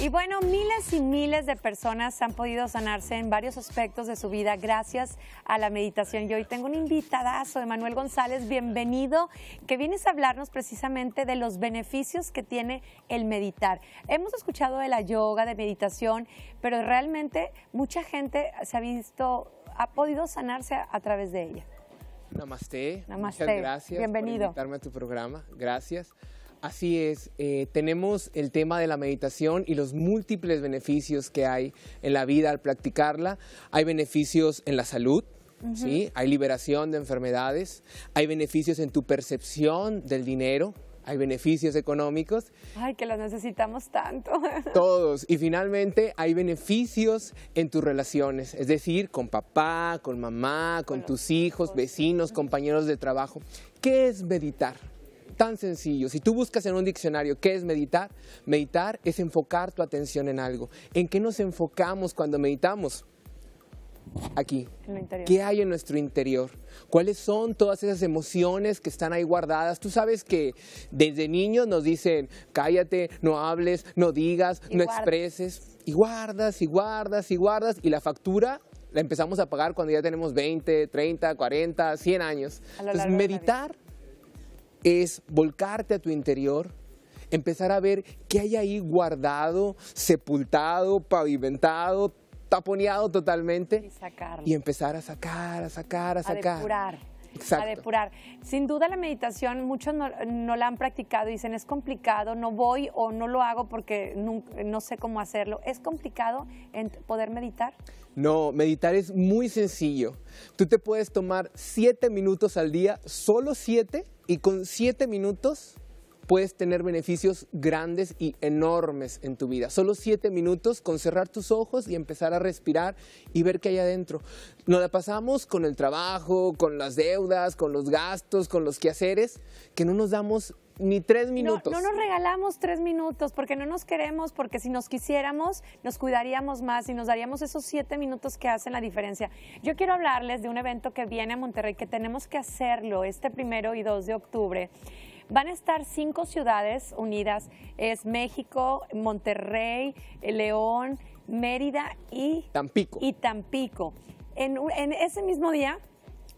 Y bueno, miles y miles de personas han podido sanarse en varios aspectos de su vida gracias a la meditación. Y hoy tengo un invitadazo, Manuel González, bienvenido, que vienes a hablarnos precisamente de los beneficios que tiene el meditar. Hemos escuchado de la yoga, de meditación, pero realmente mucha gente se ha visto, ha podido sanarse a, través de ella. Namaste. Namaste. Muchas gracias. Bienvenido. Por invitarme a tu programa. Gracias. Así es, eh, tenemos el tema de la meditación y los múltiples beneficios que hay en la vida al practicarla. Hay beneficios en la salud, ¿sí? hay liberación de enfermedades, hay beneficios en tu percepción del dinero, hay beneficios económicos. Ay, que los necesitamos tanto. Todos. Y finalmente hay beneficios en tus relaciones, es decir, con papá, con mamá, con, tus hijos, vecinos, compañeros de trabajo. ¿Qué es meditar? tan sencillo. Si tú buscas en un diccionario qué es meditar, meditar es enfocar tu atención en algo. ¿En qué nos enfocamos cuando meditamos? Aquí. ¿Qué hay en nuestro interior? ¿Cuáles son todas esas emociones que están ahí guardadas? Tú sabes que desde niños nos dicen, cállate, no hables, no digas, no expreses. Y guardas, y guardas, y guardas. Y la factura la empezamos a pagar cuando ya tenemos 20, 30, 40, 100 años. Entonces, meditar es volcarte a tu interior, empezar a ver qué hay ahí guardado, sepultado, pavimentado, taponeado totalmente. Y, empezar a sacar, a sacar, a sacar. A depurar. Exacto. A depurar. Sin duda la meditación, muchos no, la han practicado y dicen es complicado, no voy o no lo hago porque no, sé cómo hacerlo. ¿Es complicado poder meditar? No, meditar es muy sencillo. Tú te puedes tomar siete minutos al día, solo siete, y con siete minutos puedes tener beneficios grandes y enormes en tu vida. Solo siete minutos con cerrar tus ojos y empezar a respirar y ver qué hay adentro. Nos la pasamos con el trabajo, con las deudas, con los gastos, con los quehaceres, que no nos damos ni tres minutos. No, nos regalamos tres minutos porque no nos queremos, porque si nos quisiéramos nos cuidaríamos más y nos daríamos esos siete minutos que hacen la diferencia. Yo quiero hablarles de un evento que viene a Monterrey, que tenemos que hacerlo este primero y 2 de octubre. Van a estar cinco ciudades unidas, es México, Monterrey, León, Mérida y Tampico. Y Tampico. en, en ese mismo día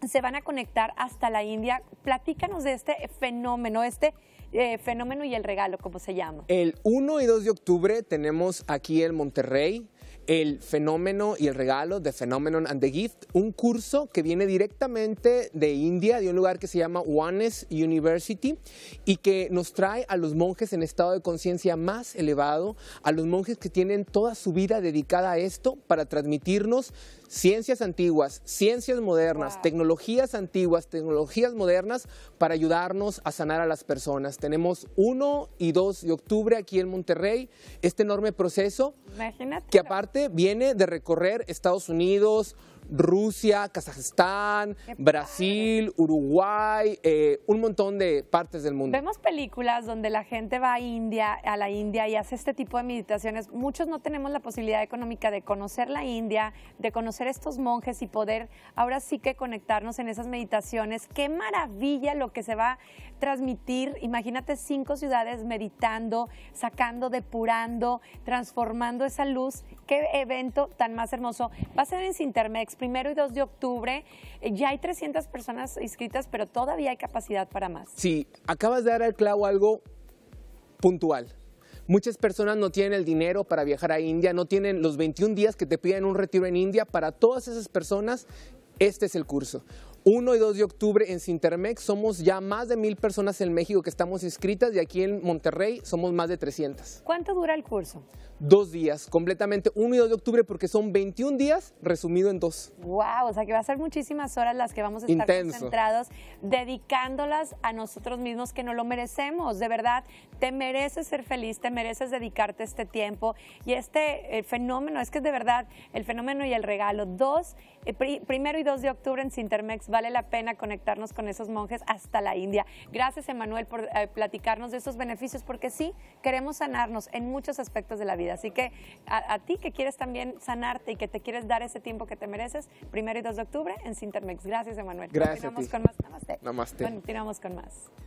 se van a conectar hasta la India. Platícanos de este fenómeno, este eh, fenómeno y el regalo, ¿cómo se llama. El 1 y 2 de octubre tenemos aquí en Monterrey el fenómeno y el regalo de Phenomenon and the Gift, un curso que viene directamente de India, de un lugar que se llama Oneness University y que nos trae a los monjes en estado de conciencia más elevado, a los monjes que tienen toda su vida dedicada a esto para transmitirnos ciencias antiguas, ciencias modernas, tecnologías antiguas, tecnologías modernas para ayudarnos a sanar a las personas. Tenemos 1 y 2 de octubre aquí en Monterrey este enorme proceso que aparte viene de recorrer Estados Unidos, Rusia, Kazajstán, Brasil, Uruguay, eh, un montón de partes del mundo. Vemos películas donde la gente va a India, a la India y hace este tipo de meditaciones. Muchos no tenemos la posibilidad económica de conocer la India, de conocer estos monjes y poder ahora sí que conectarnos en esas meditaciones. Qué maravilla lo que se va transmitir, imagínate cinco ciudades meditando, sacando, depurando, transformando esa luz. Qué evento tan más hermoso. Va a ser en Sintermex, primero y 2 de octubre. Eh, ya hay 300 personas inscritas, pero todavía hay capacidad para más. Sí, acabas de dar al clavo algo puntual. Muchas personas no tienen el dinero para viajar a India, no tienen los 21 días que te piden un retiro en India. Para todas esas personas, este es el curso. 1 y 2 de octubre en Sintermex. Somos ya más de mil personas en México que estamos inscritas y aquí en Monterrey somos más de 300. ¿Cuánto dura el curso? Dos días, completamente 1 y 2 de octubre porque son 21 días resumido en dos. ¡Wow! O sea que va a ser muchísimas horas las que vamos a estar Intenso. concentrados dedicándolas a nosotros mismos que no lo merecemos. De verdad, te mereces ser feliz, te mereces dedicarte este tiempo y este eh, fenómeno, es que de verdad el fenómeno y el regalo. Dos, eh, primero y 2 de octubre en Sintermex vale la pena conectarnos con esos monjes hasta la India. Gracias, Emanuel, por eh, platicarnos de estos beneficios, porque sí, queremos sanarnos en muchos aspectos de la vida. Así que a, ti que quieres también sanarte y que te quieres dar ese tiempo que te mereces, primero y 2 de octubre en Sintermex. Gracias, Emanuel. Gracias. Continuamos con más. Namaste. Namaste. Continuamos con más.